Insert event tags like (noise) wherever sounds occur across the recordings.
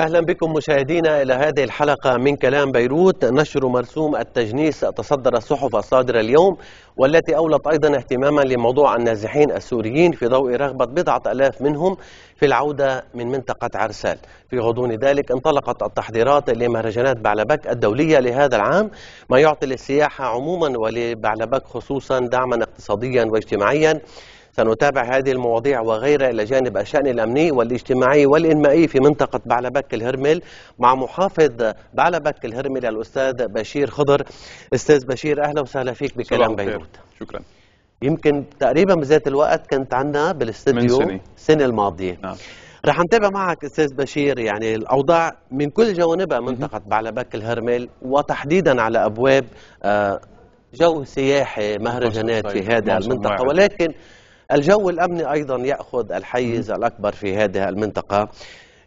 أهلا بكم مشاهدينا إلى هذه الحلقة من كلام بيروت نشر مرسوم التجنيس تصدر الصحف الصادرة اليوم والتي أولت أيضا اهتماما لموضوع النازحين السوريين في ضوء رغبة بضعة ألاف منهم في العودة من منطقة عرسال في غضون ذلك انطلقت التحضيرات لمهرجانات بعلبك الدولية لهذا العام ما يعطي للسياحة عموما ولبعلبك خصوصا دعما اقتصاديا واجتماعيا سنتابع هذه المواضيع وغيرها إلى جانب الشأن الأمني والاجتماعي والإنمائي في منطقة بعلبك الهرمل مع محافظ بعلبك الهرمل الأستاذ بشير خضر أستاذ بشير أهلا وسهلا فيك بكلام بيروت شكرا يمكن تقريبا بذات الوقت كنت عندنا بالاستديو السنة الماضية نعم. رح نتابع معك استاذ بشير يعني الاوضاع من كل جوانبها منطقه بعلبك الهرمل وتحديدا على ابواب آه، جو سياحي مهرجانات في هذا المنطقه ولكن الجو الأمني أيضا يأخذ الحيز الأكبر في هذه المنطقة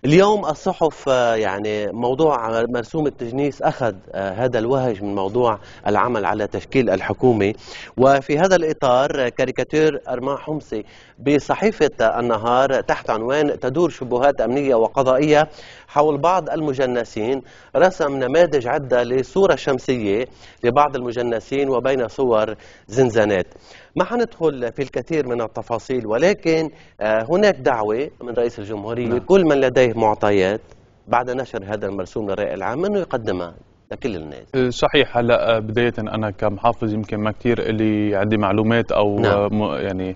اليوم الصحف آه، يعني موضوع مرسوم التجنيس أخذ آه، هذا الوهج من موضوع العمل على تشكيل الحكومة وفي هذا الإطار آه، كاريكاتير أرما حمصي بصحيفة النهار تحت عنوان تدور شبهات أمنية وقضائية حول بعض المجنسين رسم نماذج عدة لصورة شمسية لبعض المجنسين وبين صور زنزانات ما حندخل في الكثير من التفاصيل ولكن آه، هناك دعوة من رئيس الجمهورية نعم. كل من لديه معطيات بعد نشر هذا المرسوم للرأي العام أنه يقدمها لكل الناس آه، صحيح هلا آه، بدايه انا كمحافظ يمكن ما كثير لي عندي معلومات او نعم. يعني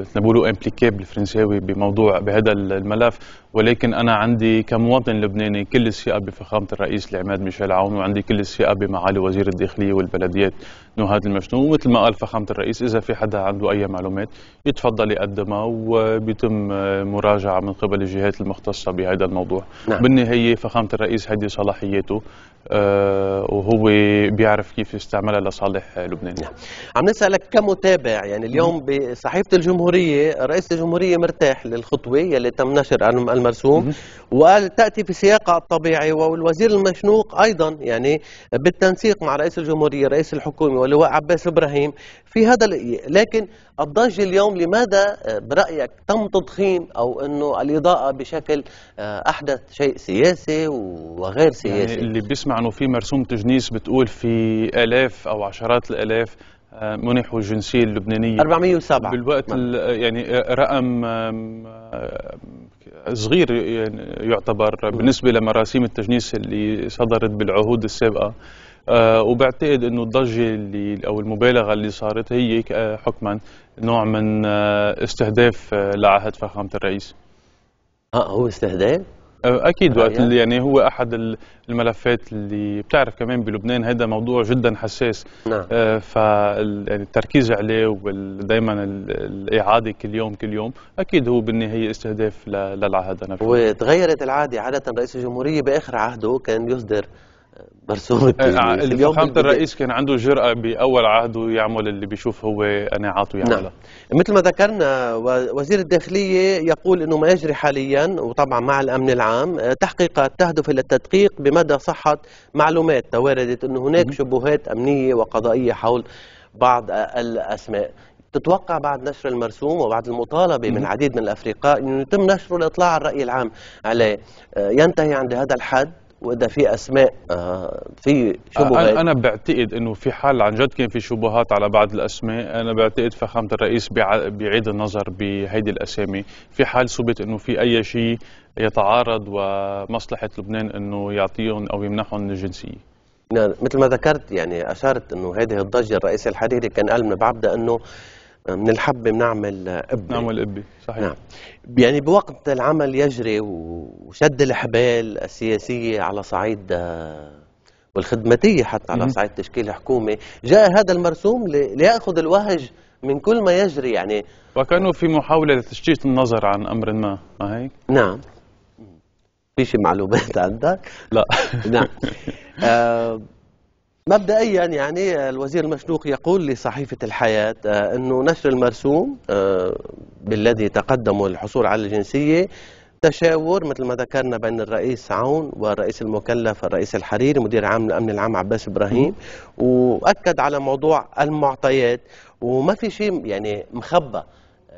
مثل بيقولوا امبليكي بالفرنساوي بموضوع بهذا الملف ولكن انا عندي كمواطن لبناني كل الثقه بفخامه الرئيس العماد ميشيل عون وعندي كل الثقه بمعالي وزير الداخليه والبلديات انه هذا المجنون ومثل ما قال فخامه الرئيس اذا في حدا عنده اي معلومات يتفضل يقدمها وبيتم مراجعه من قبل الجهات المختصه بهذا الموضوع نعم. بالنهايه فخامه الرئيس هذه صلاحياته آه وهو بيعرف كيف يستعملها لصالح لبنان نعم. عم نسالك كمتابع يعني اليوم بصحيفه الجمهوريه رئيس الجمهوريه مرتاح للخطوه يلي تم نشر المرسوم وقال تاتي في سياقها الطبيعي والوزير المشنوق ايضا يعني بالتنسيق مع رئيس الجمهوريه رئيس الحكومه واللي هو عباس ابراهيم في هذا لكن الضجه اليوم لماذا آه، برايك تم تضخيم او انه الاضاءه بشكل آه، احدث شيء سياسي وغير يعني سياسي يعني اللي بيسمع انه في مرسوم تجنيس بتقول في الاف او عشرات الالاف آه، منحوا الجنسيه اللبنانيه 407 بالوقت نعم. يعني رقم صغير يعني يعتبر نعم. بالنسبه لمراسيم التجنيس اللي صدرت بالعهود السابقه آه، وبعتقد انه الضجه اللي او المبالغه اللي صارت هي آه، حكما نوع من آه، استهداف لعهد فخامه الرئيس اه هو استهداف؟ اكيد وقت يعني. يعني هو احد الملفات اللي بتعرف كمان بلبنان هذا موضوع جدا حساس نعم آه فالتركيز يعني عليه ودائما الاعاده كل يوم كل يوم اكيد هو بالنهايه استهداف للعهد نفسه وتغيرت العاده عاده رئيس الجمهوريه باخر عهده كان يصدر مرسومه آه، آه، اليوم فخامه الرئيس كان عنده جرأة باول عهده يعمل اللي بيشوف هو قناعاته نعم. يعملها نعم. مثل ما ذكرنا وزير الداخليه يقول انه ما يجري حاليا وطبعا مع الامن العام آه، تحقيقات تهدف الى التدقيق بمدى صحه معلومات تواردت انه هناك شبهات امنيه وقضائيه حول بعض الاسماء تتوقع بعد نشر المرسوم وبعد المطالبة من العديد من الأفرقاء أنه يتم نشره لإطلاع الرأي العام عليه ينتهي عند هذا الحد وده في اسماء آه في شبهات انا بعتقد انه في حال عن جد كان في شبهات على بعض الاسماء انا بعتقد فخامه الرئيس بيعيد النظر بهيدي الاسامي في حال ثبت انه في اي شيء يتعارض ومصلحه لبنان انه يعطيهم او يمنحهم الجنسيه نعم، مثل ما ذكرت يعني اشارت انه هذه الضجه الرئيس الحريري كان قال من بعبده انه من الحب بنعمل قبه نعمل قبه صحيح نعم يعني بوقت العمل يجري وشد الحبال السياسيه على صعيد آه، والخدماتيه حتى على صعيد تشكيل حكومه جاء هذا المرسوم لياخذ الوهج من كل ما يجري يعني وكانه في محاوله لتشتيت النظر عن امر ما ما هيك نعم في شي معلومات عندك لا نعم (laughs) آه مبدئيا يعني الوزير المشنوق يقول لصحيفة الحياة آه، أنه نشر المرسوم آه، بالذي تقدموا للحصول على الجنسية تشاور مثل ما ذكرنا بين الرئيس عون والرئيس المكلف الرئيس الحريري مدير عام الامن العام عباس ابراهيم واكد على موضوع المعطيات وما في شيء يعني مخبى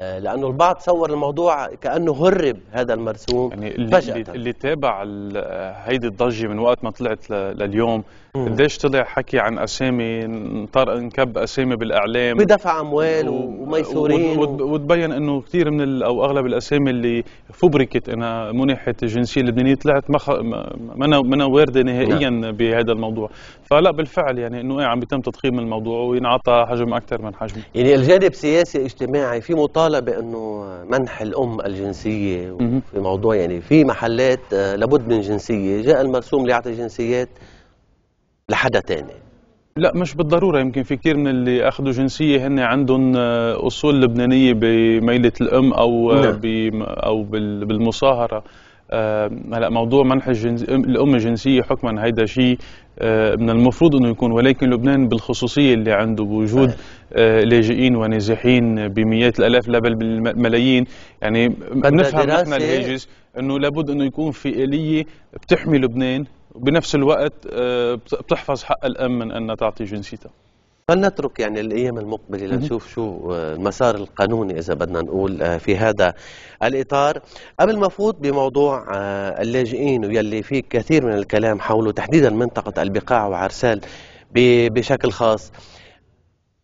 آه، لانه البعض صور الموضوع كانه هرب هذا المرسوم يعني اللي, فجأة. اللي تابع آه، هيدي الضجه من وقت ما طلعت لليوم قديش طلع حكي عن اسامي انكب اسامي بالاعلام بدفع اموال وميسورين وتبين انه كثير من ال او اغلب الاسامي اللي فبركت انها منحت الجنسيه اللبنانيه طلعت مخ... منا منا وارده نهائيا نعم. بهذا الموضوع فلا بالفعل يعني انه ايه عم بيتم تضخيم الموضوع وينعطى حجم اكثر من حجمه يعني الجانب سياسي اجتماعي في مطالب قال بانه منح الام الجنسيه في موضوع يعني في محلات آه، لابد من جنسيه جاء المرسوم ليعطي جنسيات لحدا تاني لا مش بالضرورة يمكن في كثير من اللي أخذوا جنسية هن عندهم آه، أصول لبنانية بميلة الأم أو آه، نعم. أو بالمصاهرة هلا موضوع منح الجنس... الام الجنسيه حكما هيدا شيء من المفروض انه يكون ولكن لبنان بالخصوصيه اللي عنده بوجود آه، لاجئين ونازحين بمئات الالاف لا بل بالملايين يعني بنفهم نحن الهاجس انه لابد انه يكون في اليه بتحمي لبنان وبنفس الوقت آه، بتحفظ حق الام من انها تعطي جنسيتها فلنترك يعني الايام المقبله لنشوف شو آه، المسار القانوني اذا بدنا نقول في هذا الاطار قبل ما افوت بموضوع اللاجئين ويلي في كثير من الكلام حوله تحديدا منطقه البقاع وعرسال بشكل خاص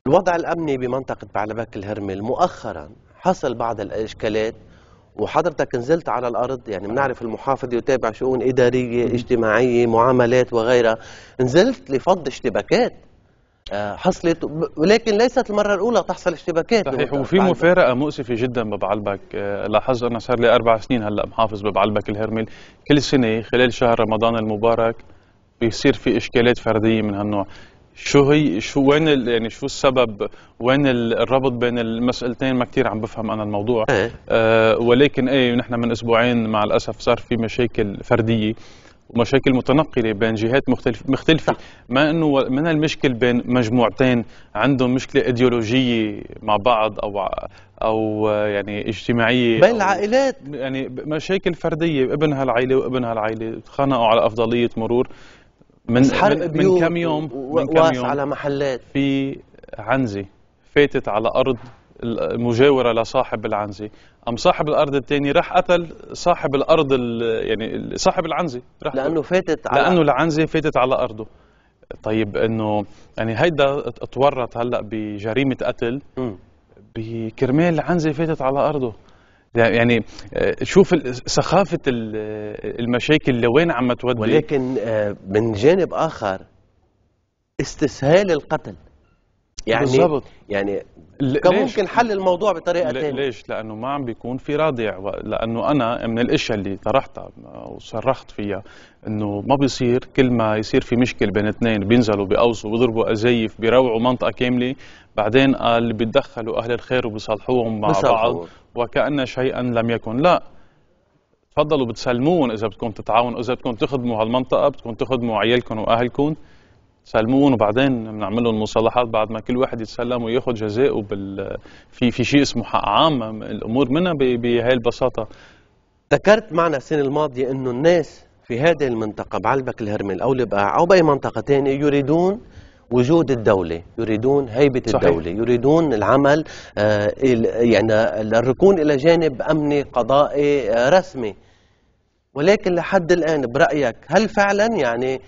الوضع الأمني بمنطقة بعلبك الهرمل مؤخرا حصل بعض الإشكالات وحضرتك نزلت على الأرض يعني بنعرف المحافظ يتابع شؤون إدارية اجتماعية معاملات وغيرها نزلت لفض اشتباكات آه، حصلت ولكن ليست المرة الأولى تحصل اشتباكات صحيح وفي مفارقة مؤسفة جدا ببعلبك آه، لاحظت أنا صار لي أربع سنين هلأ محافظ ببعلبك الهرمل كل سنة خلال شهر رمضان المبارك بيصير في إشكالات فردية من هالنوع شو هي شو وين يعني شو السبب وين الربط بين المسألتين ما كثير عم بفهم انا الموضوع أه. أه ولكن ايه نحن من اسبوعين مع الاسف صار في مشاكل فرديه ومشاكل متنقله بين جهات مختلف مختلفه صح. ما انه من المشكل بين مجموعتين عندهم مشكله ايديولوجيه مع بعض او او آه، يعني اجتماعيه بين العائلات يعني مشاكل فرديه ابن هالعائله وابن هالعائله تخانقوا على افضليه مرور من حرق من, من كم يوم من كم يوم على محلات في عنزه فاتت على ارض مجاوره لصاحب العنزه ام صاحب الارض الثاني راح قتل صاحب الارض يعني صاحب العنزه راح لانه فاتت على لانه العنزه فاتت على ارضه طيب انه يعني هيدا اتورط هلا بجريمه قتل بكرمال عنزه فاتت على ارضه يعني آه، شوف سخافه آه، المشاكل لوين عم تودي ولكن آه، من جانب اخر استسهال القتل يعني بالزبط. يعني كان ممكن حل الموضوع بطريقه ثانيه ليش؟ لانه ما عم بيكون في رادع لانه انا من الاشياء اللي طرحتها وصرخت فيها انه ما بيصير كل ما يصير في مشكل بين اثنين بينزلوا بيقوصوا بيضربوا ازيف بيروعوا منطقه كامله بعدين قال بيتدخلوا اهل الخير وبيصلحوهم مع بعض وكان شيئا لم يكن لا تفضلوا بتسلمون اذا بدكم تتعاونوا اذا بدكم تخدموا هالمنطقه بدكم تخدموا عيالكم واهلكم سلمون وبعدين بنعمل لهم مصالحات بعد ما كل واحد يتسلم وياخذ جزائه بال في في شيء اسمه حق عام الامور منها بهي البساطه ذكرت معنا السنه الماضيه انه الناس في هذه المنطقه بعلبك الهرمل او البقاع او باي منطقه ثانيه يريدون وجود الدولة يريدون هيبة صحيح. الدولة يريدون العمل آه، يعني الركون إلى جانب أمني قضائي آه، رسمي ولكن لحد الآن برأيك هل فعلا يعني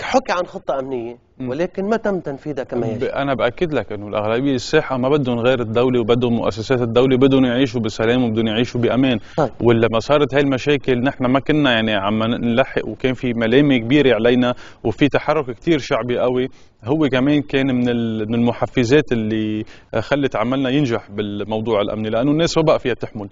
حكي عن خطة أمنية ولكن ما تم تنفيذها كما يجب أنا بأكد لك أنه الأغلبية الساحة ما بدهم غير الدولة وبدهم مؤسسات الدولة بدهم يعيشوا بسلام وبدهم يعيشوا بأمان طيب. ولما صارت هاي المشاكل نحن ما كنا يعني عم نلحق وكان في ملامة كبيرة علينا وفي تحرك كتير شعبي قوي هو كمان كان من من المحفزات اللي خلت عملنا ينجح بالموضوع الأمني لأنه الناس ما بقى فيها تحمل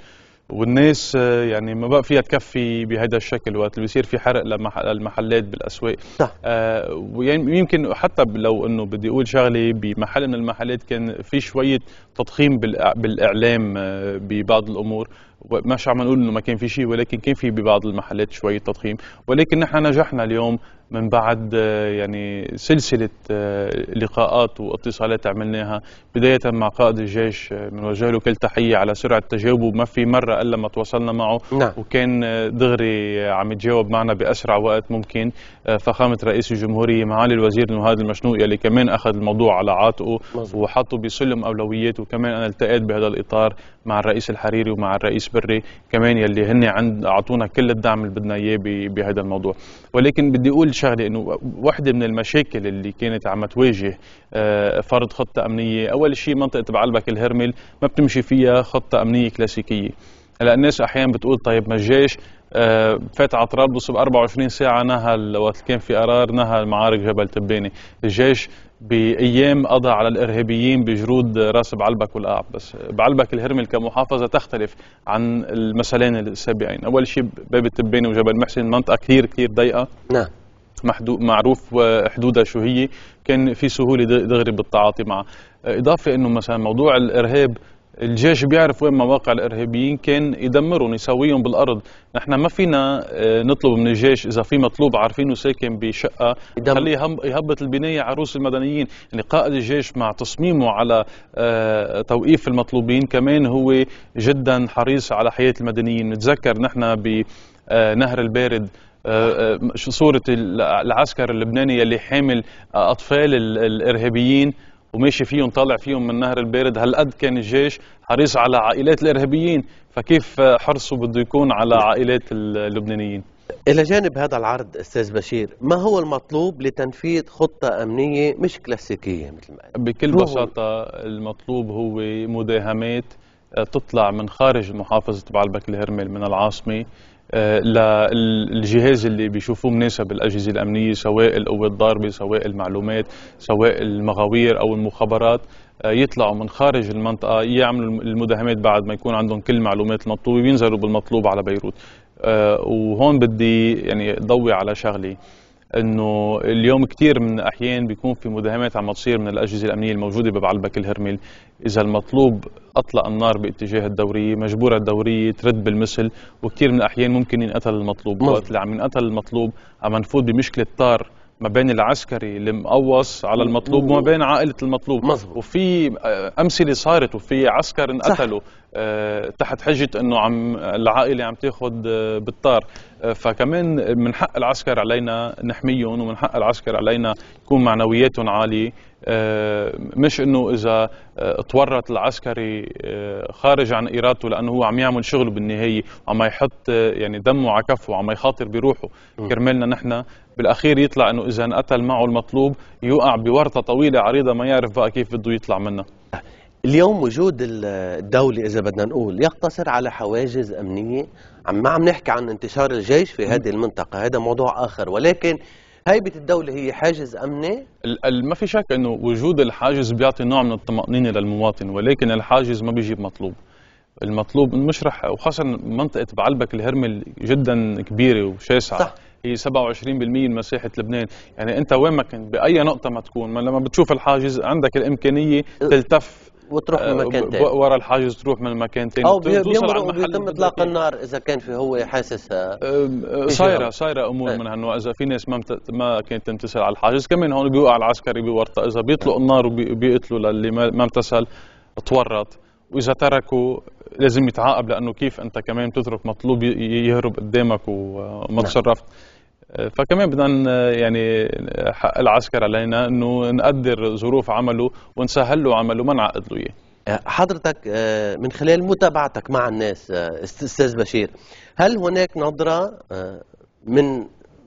والناس آه، يعني ما بقى فيها تكفي بهذا الشكل وقت اللي بيصير في حرق للمحلات بالاسواق صح آه ويمكن حتى لو انه بدي اقول شغله بمحل من المحلات كان في شويه تضخيم بالاعلام آه، ببعض الامور مش عم نقول انه ما كان في شيء ولكن كان في ببعض المحلات شويه تضخيم ولكن نحن نجحنا اليوم من بعد آه، يعني سلسلة آه، لقاءات واتصالات عملناها بداية مع قائد الجيش بنوجه آه، له كل تحية على سرعة تجاوبه ما في مرة إلا ما تواصلنا معه نعم. وكان دغري عم يتجاوب معنا بأسرع وقت ممكن فخامة رئيس الجمهورية معالي الوزير نهاد المشنوق يلي كمان أخذ الموضوع على عاتقه وحطه بسلم أولوياته وكمان أنا التقيت بهذا الإطار مع الرئيس الحريري ومع الرئيس بري كمان يلي هن عند أعطونا كل الدعم اللي بدنا إياه بهذا الموضوع ولكن بدي أقول شغله انه وحده من المشاكل اللي كانت عم تواجه آه، فرض خطه امنيه اول شيء منطقه بعلبك الهرمل ما بتمشي فيها خطه امنيه كلاسيكيه هلا الناس احيانا بتقول طيب ما الجيش آه، فات على طرابلس ب 24 ساعه نهى وقت كان في قرار نهى معارك جبل تباني، الجيش بايام قضى على الارهابيين بجرود راس بعلبك والقاع، بس بعلبك الهرمل كمحافظه تختلف عن المثلين السابقين، اول شيء باب التباني وجبل محسن منطقه كثير كثير ضيقه نعم معروف حدودها شو هي كان في سهوله دغري بالتعاطي معها اضافه انه مثلا موضوع الارهاب الجيش بيعرف وين مواقع الارهابيين كان يدمرهم يسويهم بالارض نحن ما فينا آه، نطلب من الجيش اذا في مطلوب عارفينه ساكن بشقه خليه يهبط البنايه عروس المدنيين يعني قائد الجيش مع تصميمه على آه، توقيف المطلوبين كمان هو جدا حريص على حياه المدنيين نتذكر نحن بنهر آه، البارد آه، آه، شو صورة العسكر اللبناني اللي حامل آه، أطفال الإرهابيين وماشي فيهم طالع فيهم من نهر البارد هالقد كان الجيش حريص على عائلات الإرهابيين فكيف حرصه بده يكون على عائلات اللبنانيين إلى جانب هذا العرض أستاذ بشير ما هو المطلوب لتنفيذ خطة أمنية مش كلاسيكية مثل ما بكل بساطة المطلوب هو مداهمات تطلع من خارج المحافظة تبع الهرمل من العاصمة آه، للجهاز اللي بيشوفوه مناسب الاجهزه الامنيه سواء القوات الضاربه سواء المعلومات سواء المغاوير او المخابرات آه، يطلعوا من خارج المنطقه يعملوا المداهمات بعد ما يكون عندهم كل المعلومات المطلوبه وينزلوا بالمطلوب على بيروت آه، وهون بدي يعني ضوي على شغله انه اليوم كثير من الاحيان بيكون في مداهمات عم تصير من الاجهزه الامنيه الموجوده ببعلبك الهرمل اذا المطلوب اطلق النار باتجاه الدوريه مجبوره الدوريه ترد بالمثل وكثير من الاحيان ممكن ينقتل المطلوب وقت اللي عم ينقتل المطلوب عم نفوت بمشكله طار ما بين العسكري المقوص على المطلوب وما بين عائله المطلوب مزبوط. وفي امثله صارت وفي عسكر انقتلوا آه، تحت حجه انه عم العائله عم تاخذ آه، بالطار آه، فكمان من حق العسكر علينا نحميهم ومن حق العسكر علينا يكون معنوياتهم عاليه مش انه اذا تورط العسكري خارج عن ارادته لانه هو عم يعمل شغله بالنهايه وعم يحط يعني دمه على كفه وعم يخاطر بروحه كرمالنا نحن بالاخير يطلع انه اذا انقتل معه المطلوب يوقع بورطه طويله عريضه ما يعرف بقى كيف بده يطلع منها اليوم وجود الدولة إذا بدنا نقول يقتصر على حواجز أمنية عم ما عم نحكي عن انتشار الجيش في هذه المنطقة هذا موضوع آخر ولكن هيبة الدولة هي حاجز أمني؟ ما في شك أنه وجود الحاجز بيعطي نوع من الطمأنينة للمواطن ولكن الحاجز ما بيجيب مطلوب المطلوب مش رح وخاصة منطقة بعلبك الهرمل جدا كبيرة وشاسعة صح. هي 27% من مساحه لبنان يعني انت وين ما كنت باي نقطه ما تكون ما لما بتشوف الحاجز عندك الامكانيه تلتف وتروح آه، من مكان ثاني ورا الحاجز تروح من مكان ثاني او بيمرق وبيتم اطلاق النار اذا كان في هو حاسس آه، آه، صايره صايره امور من هالنوع اذا في ناس ما ما كانت تمتثل على الحاجز كمان هون بيوقع العسكري بورطه اذا بيطلق النار وبيقتلوا للي ما امتثل تورط واذا تركوا لازم يتعاقب لانه كيف انت كمان بتترك مطلوب يهرب قدامك وما نعم. تشرفت فكمان بدنا يعني حق العسكر علينا انه نقدر ظروف عمله ونسهل له عمله ما نعقد له اياه آه، حضرتك آه، من خلال متابعتك مع الناس آه، استاذ بشير هل هناك نظره من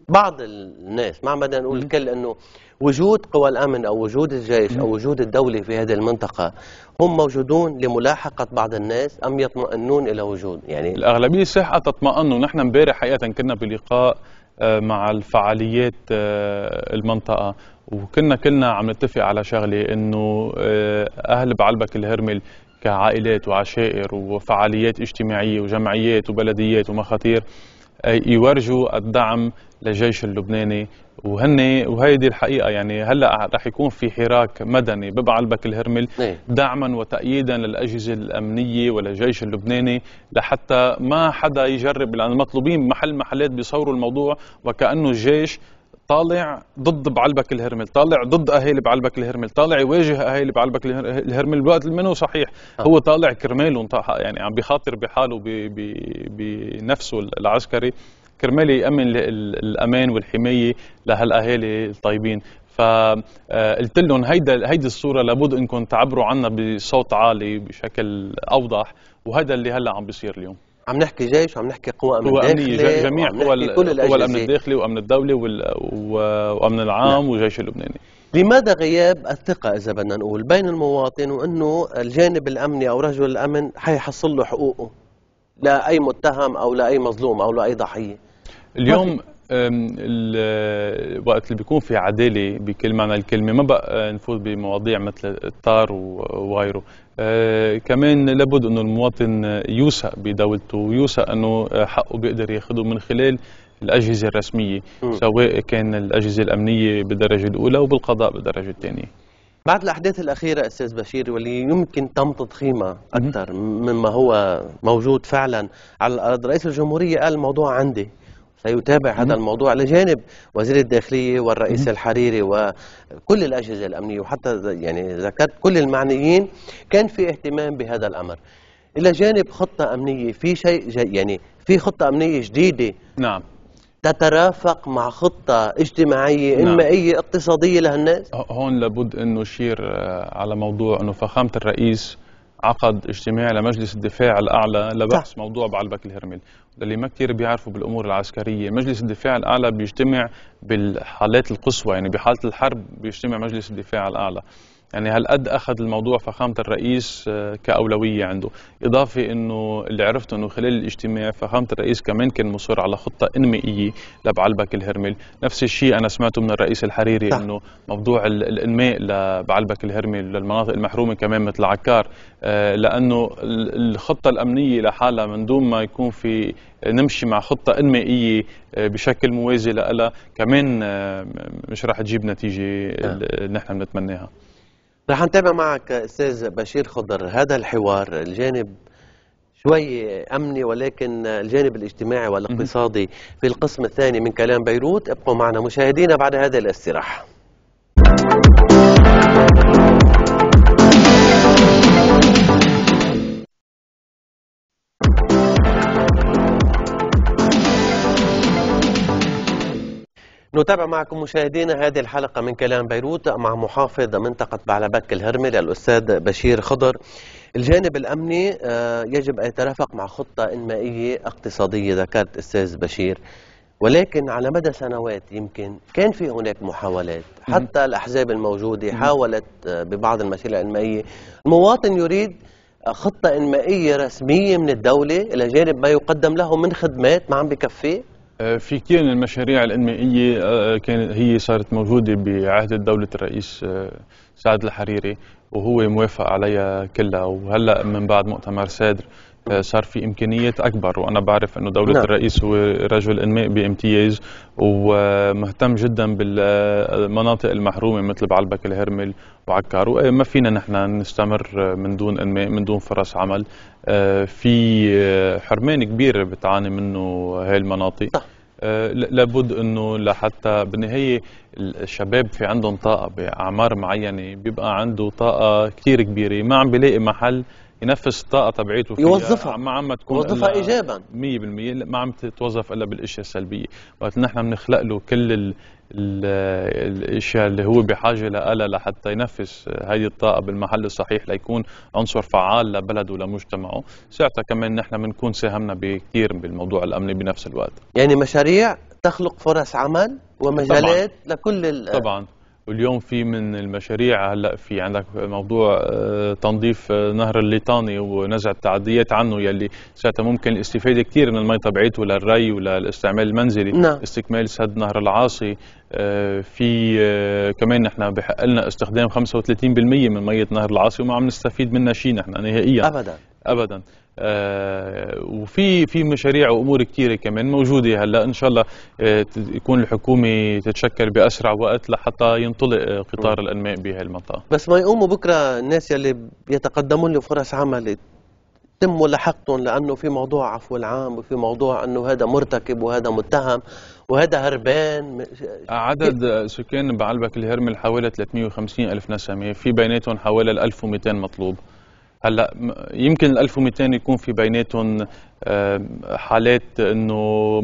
بعض الناس ما بدنا نقول الكل انه وجود قوى الامن او وجود الجيش او وجود الدوله في هذه المنطقه هم موجودون لملاحقه بعض الناس ام يطمئنون الى وجود يعني الاغلبيه الساحقه تطمئن ونحن امبارح حقيقه كنا بلقاء آه، مع الفعاليات آه، المنطقة وكنا كلنا عم نتفق على شغلة إنه آه، أهل بعلبك الهرمل كعائلات وعشائر وفعاليات اجتماعية وجمعيات وبلديات ومخاطير يورجوا الدعم للجيش اللبناني وهن وهيدي الحقيقه يعني هلا رح يكون في حراك مدني ببعلبك الهرمل إيه. دعما وتأييدا للاجهزه الامنيه وللجيش اللبناني لحتى ما حدا يجرب لان المطلوبين محل محلات بيصوروا الموضوع وكانه الجيش طالع ضد بعلبك الهرمل طالع ضد اهالي بعلبك الهرمل طالع يواجه اهالي بعلبك الهرمل بوقت منه صحيح آه. هو طالع كرمال يعني عم بخاطر بحاله بنفسه العسكري كرمال يامن الامان والحمايه لهالاهالي الطيبين فقلت آه، لهم هيدا هيدي الصوره لابد انكم تعبروا عنها بصوت عالي بشكل اوضح وهذا اللي هلا عم بيصير اليوم عم نحكي جيش وعم نحكي قوى امن داخلي جميع قوى قوى الامن الداخلي وامن الدوله وامن العام نعم. وجيش اللبناني لماذا غياب الثقة إذا بدنا نقول بين المواطن وأنه الجانب الأمني أو رجل الأمن حيحصل له حقوقه لاي متهم أو لاي مظلوم أو لاي ضحية اليوم الوقت اللي بيكون في عداله بكل معنى الكلمه ما بقى نفوت بمواضيع مثل الطار وغيره آه كمان لابد انه المواطن يوثق بدولته ويوثق انه حقه بيقدر ياخده من خلال الاجهزه الرسميه م. سواء كان الاجهزه الامنيه بالدرجه الاولى وبالقضاء بالدرجه الثانيه بعد الاحداث الاخيره استاذ بشير واللي يمكن تم تضخيمها اكثر مما هو موجود فعلا على الارض رئيس الجمهوريه قال الموضوع عندي سيتابع هذا الموضوع لجانب وزير الداخلية والرئيس الحريري وكل الأجهزة الأمنية وحتى يعني ذكرت كل المعنيين كان في اهتمام بهذا الأمر إلى جانب خطة أمنية في شيء يعني في خطة أمنية جديدة نعم تترافق مع خطة اجتماعية نعم. إنمائية اقتصادية لهالناس هون لابد أن نشير آه، على موضوع أنه فخامة الرئيس عقد اجتماع لمجلس الدفاع الأعلى لبحث صح. موضوع بعلبك الهرمل اللي ما كتير بيعرفوا بالامور العسكريه، مجلس الدفاع الاعلى بيجتمع بالحالات القصوى يعني بحاله الحرب بيجتمع مجلس الدفاع الاعلى. يعني هالقد اخذ الموضوع فخامه الرئيس آه، كاولويه عنده، اضافه انه اللي عرفته انه خلال الاجتماع فخامه الرئيس كمان كان مصر على خطه انمائيه لبعلبك الهرمل، نفس الشيء انا سمعته من الرئيس الحريري انه موضوع الانماء لبعلبك الهرمل للمناطق المحرومه كمان مثل عكار آه، لانه الخطه الامنيه لحالها من دون ما يكون في نمشي مع خطه انمائيه آه، بشكل موازي لها كمان مش راح تجيب نتيجه نعم. نحن بنتمناها رح نتابع معك استاذ بشير خضر هذا الحوار الجانب شوي امني ولكن الجانب الاجتماعي والاقتصادي في القسم الثاني من كلام بيروت ابقوا معنا مشاهدينا بعد هذا الاستراحه نتابع معكم مشاهدينا هذه الحلقة من كلام بيروت مع محافظ منطقة بعلبك الهرمل الأستاذ بشير خضر الجانب الأمني آه، يجب أن يترافق مع خطة إنمائية اقتصادية ذكرت أستاذ بشير ولكن على مدى سنوات يمكن كان في هناك محاولات حتى الأحزاب الموجودة حاولت آه، ببعض المشاريع الإنمائية المواطن يريد خطة إنمائية رسمية من الدولة إلى جانب ما يقدم له من خدمات ما عم بكفيه آه، في كثير من المشاريع الانمائيه آه، كان هي صارت موجوده بعهد دوله الرئيس آه، سعد الحريري وهو موافق عليها كلها وهلا من بعد مؤتمر سادر آه، صار في امكانيات اكبر وانا بعرف انه دوله نعم. الرئيس هو رجل انماء بامتياز ومهتم جدا بالمناطق المحرومه مثل بعلبك الهرمل وعكار آه، ما فينا نحن نستمر من دون انماء من دون فرص عمل آه، في حرمان كبير بتعاني منه هاي المناطق صح. لابد انه لحتى بالنهايه الشباب في عندهم طاقه باعمار معينه بيبقى عنده طاقه كثير كبيره ما عم بيلاقي محل ينفذ الطاقه تبعيته فيها يوظفها ما عم تكون يوظفها ايجابا 100% ما عم تتوظف الا بالاشياء السلبيه وقت نحن بنخلق له كل ال ال الاشياء اللي هو بحاجه لها لحتى ينفذ هذه الطاقه بالمحل الصحيح ليكون عنصر فعال لبلده ولمجتمعه ساعتها كمان نحن بنكون ساهمنا بكثير بالموضوع الامني بنفس الوقت يعني مشاريع تخلق فرص عمل ومجالات طبعاً. لكل طبعا اليوم في من المشاريع هلا في عندك موضوع آه، تنظيف آه، نهر الليطاني ونزع التعديات عنه يلي ساعتها ممكن الاستفاده كثير من المي تبعيته للري وللاستعمال المنزلي نعم. استكمال سد نهر العاصي آه، في كمان نحن بحق لنا استخدام 35% من ميه نهر العاصي وما عم نستفيد منها شيء نحن نهائيا ابدا ابدا آه، وفي في مشاريع وامور كثيره كمان موجوده هلا ان شاء الله آه، يكون الحكومه تتشكل باسرع وقت لحتى ينطلق آه، قطار الانماء بهالمنطقه بس ما يقوموا بكره الناس يلي بيتقدمون لهم فرص عمل تم لحقتهم لانه في موضوع عفو العام وفي موضوع انه هذا مرتكب وهذا متهم وهذا هربان عدد سكان بعلبك الهرمل حوالي 350 الف نسمه في بيناتهم حوالي 1200 مطلوب هلا يمكن ال 1200 يكون في بيناتهم حالات انه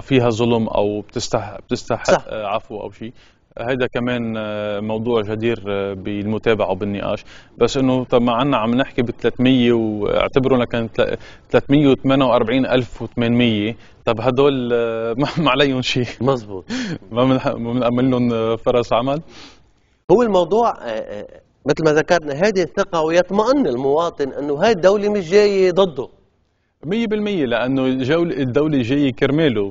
فيها ظلم او بتستحق بتستحق آه، عفو او شيء هذا كمان آه، موضوع جدير آه، بالمتابعه وبالنقاش بس انه طب ما عنا عم نحكي ب 300 واعتبروا لكان 348800 طب هدول (laughs) ما عليهم شيء مزبوط (laughs) ما بنأمن لهم فرص عمل هو الموضوع مثل ما ذكرنا هذه الثقة ويطمئن المواطن أنه هاي الدولة مش جاية ضده مية بالمية لأنه جول الدولة جاية كرماله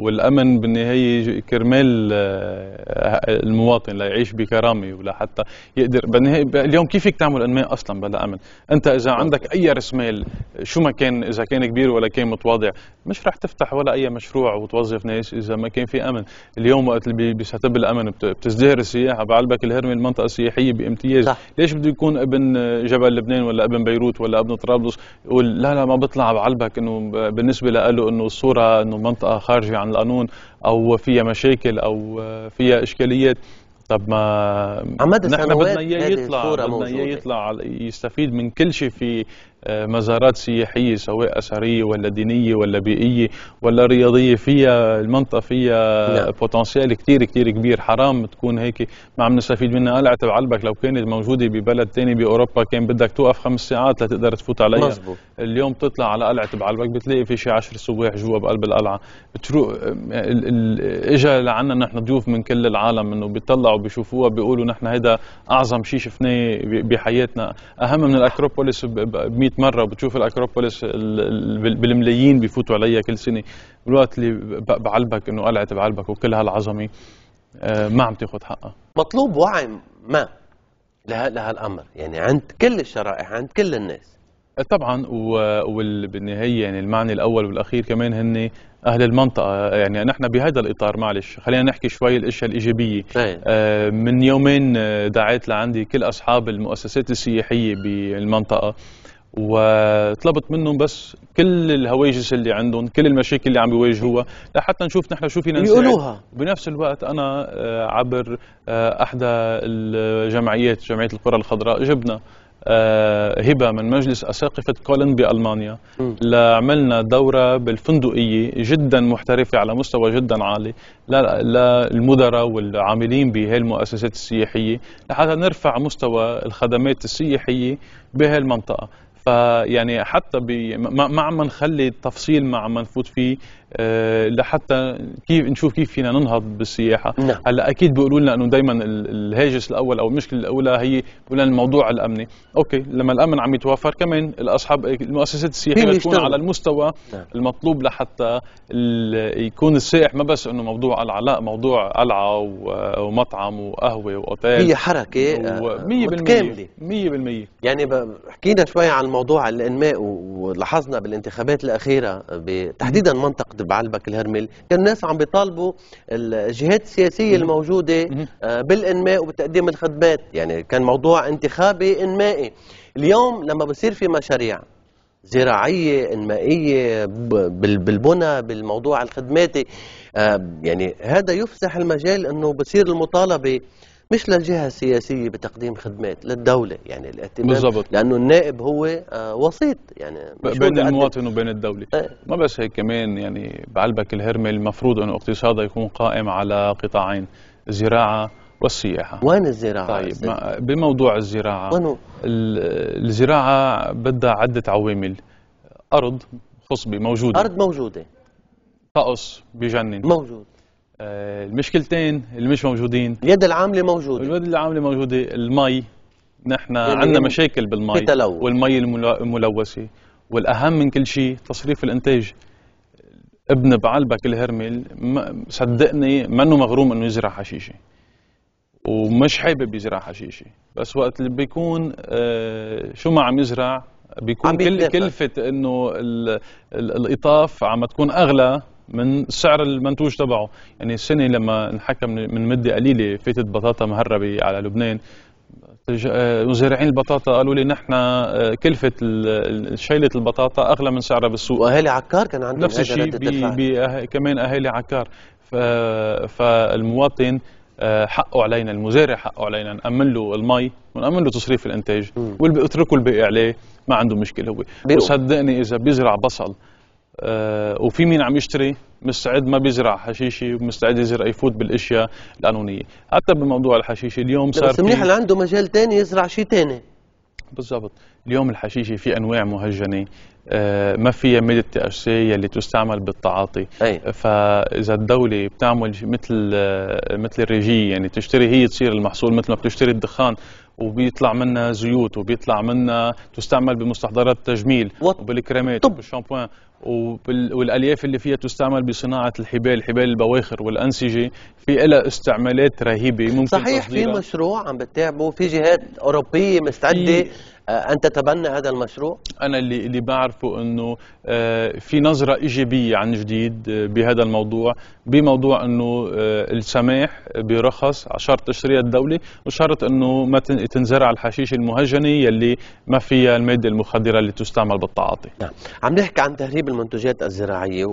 والأمن بالنهاية كرمال آه، المواطن ليعيش بكرامة ولا حتى يقدر بالنهاية اليوم كيفك تعمل أنماء أصلا بلا أمن أنت إذا عندك أي رأس مال شو ما كان إذا كان كبير ولا كان متواضع مش رح تفتح ولا أي مشروع وتوظف ناس إذا ما كان في أمن اليوم وقت اللي بيستتب الأمن بتزدهر السياحة بعلبك الهرمي المنطقة السياحية بامتياز صح. ليش بده يكون ابن جبل لبنان ولا ابن بيروت ولا ابن طرابلس يقول لا لا ما بطلع بعلبك انه بالنسبه له انه الصوره انه منطقه خارجه عن القانون او فيها مشاكل او آه، فيها اشكاليات طب ما عمد نحن بدنا اياه يطلع بدنا اياه يطلع يستفيد من كل شيء في مزارات سياحيه سواء اثريه ولا دينيه ولا بيئيه ولا رياضيه فيها المنطقه فيها بوتنسيال كثير كثير كبير حرام تكون هيك ما عم نستفيد منها قلعه بعلبك لو كانت موجوده ببلد ثاني باوروبا كان بدك توقف خمس ساعات لتقدر تفوت عليها مزبوط. اليوم بتطلع على قلعه بعلبك بتلاقي في شيء 10 سواح جوا بقلب القلعه بتروح اجى لعنا نحن ضيوف من كل العالم انه بيطلعوا بيشوفوها بيقولوا نحن هذا اعظم شيء شفناه بحياتنا اهم من الاكروبوليس ب 100 مره وبتشوف الاكروبوليس بالملايين بيفوتوا عليها كل سنه بالوقت اللي بعلبك انه قلعت بعلبك وكل هالعظمه آه، ما عم تاخذ حقها مطلوب وعي ما لهالامر يعني عند كل الشرائح عند كل الناس آه، طبعا وبالنهايه يعني المعني الاول والاخير كمان هن اهل المنطقه يعني نحن بهذا الاطار معلش خلينا نحكي شوي الاشياء الايجابيه طيب. آه من يومين دعيت لعندي كل اصحاب المؤسسات السياحيه بالمنطقه وطلبت منهم بس كل الهواجس اللي عندهم كل المشاكل اللي عم بيواجهوها لحتى نشوف نحن شو فينا يقولوها بنفس الوقت انا آه، عبر آه، احدى الجمعيات جمعيه القرى الخضراء جبنا آه، هبه من مجلس اساقفه كولن بالمانيا لعملنا دوره بالفندقيه جدا محترفه على مستوى جدا عالي للمدراء والعاملين بهي المؤسسات السياحيه لحتى نرفع مستوى الخدمات السياحيه بهي المنطقه فيعني حتى ما عم نخلي التفصيل ما عم نفوت فيه آه، لحتى كيف نشوف كيف فينا ننهض بالسياحه نعم. هلا اكيد بيقولوا لنا انه دائما الهاجس الاول او المشكله الاولى هي بيقولوا لنا الموضوع الامني اوكي لما الامن عم يتوفر كمان الاصحاب المؤسسات السياحيه تكون على المستوى نعم. المطلوب لحتى يكون السائح ما بس انه موضوع قلعه لا موضوع قلعه ومطعم وقهوه واوتيل هي حركه 100% آه، 100% يعني حكينا شوي عن موضوع الانماء ولاحظنا بالانتخابات الاخيره تحديدا منطقه بعلبك الهرمل كان الناس عم بيطالبوا الجهات السياسيه الموجوده آه، بالانماء وبتقديم الخدمات يعني كان موضوع انتخابي انمائي اليوم لما بصير في مشاريع زراعيه انمائيه بالبنى بالموضوع الخدماتي آه، يعني هذا يفسح المجال انه بصير المطالبه مش للجهه السياسيه بتقديم خدمات للدوله يعني الاهتمام بالزبط. لانه النائب هو آه، وسيط يعني بين المواطن وبين الدوله اه. ما بس هيك كمان يعني بعلبك الهرمي المفروض انه اقتصادها يكون قائم على قطاعين الزراعه والسياحه وين الزراعه طيب بموضوع الزراعه الزراعه بدها عده عوامل ارض خصبه موجوده ارض موجوده طقس بجنن موجود آه، المشكلتين اللي مش موجودين اليد العامله موجوده اليد العامله موجوده المي نحن يعني عندنا مشاكل بالمي والمي الملوثه والاهم من كل شيء تصريف الانتاج ابن بعلبك الهرمل صدقني منه مغروم انه يزرع حشيشه ومش حابب يزرع حشيشه بس وقت اللي بيكون آه، شو ما عم يزرع بيكون عم كل كلفه انه الاطاف عم تكون اغلى من سعر المنتوج تبعه يعني السنه لما انحكى من مده قليله فاتت بطاطا مهربه على لبنان مزارعين آه، البطاطا قالوا لي نحن آه، كلفه شيله البطاطا اغلى من سعرها بالسوق واهالي عكار كان عندهم نفس الشيء أه- كمان اهالي عكار فالمواطن حقه علينا المزارع حقه علينا نأمن له المي ونأمن له تصريف الانتاج واللي بيتركه الباقي عليه ما عنده مشكله هو وصدقني اذا بيزرع بصل آه، وفي مين عم يشتري مستعد ما بيزرع حشيشه ومستعد يزرع يفوت بالاشياء القانونيه حتى بموضوع الحشيشه اليوم صار بس منيح اللي عنده مجال ثاني يزرع شيء ثاني بالضبط اليوم الحشيشه في انواع مهجنه آه، ما فيها ماده تي اتش سي اللي تستعمل بالتعاطي أي. فاذا الدوله بتعمل مثل آه، مثل الريجيه يعني تشتري هي تصير المحصول مثل ما بتشتري الدخان وبيطلع منها زيوت وبيطلع منها تستعمل بمستحضرات التجميل وبالكريمات وبالشامبوان والالياف اللي فيها تستعمل بصناعه الحبال حبال البواخر والانسجه في لها استعمالات رهيبه ممكن صحيح في مشروع عم بتتابعه في جهات اوروبيه مستعده آه، أنت تبنى هذا المشروع؟ أنا اللي اللي بعرفه أنه آه، في نظرة إيجابية عن جديد آه، بهذا الموضوع بموضوع أنه السماح برخص شرط تشريع الدولة وشرط أنه ما تنزرع الحشيش المهجنة يلي ما فيها المادة المخدرة اللي تستعمل بالتعاطي نعم عم نحكي عن تهريب المنتجات الزراعية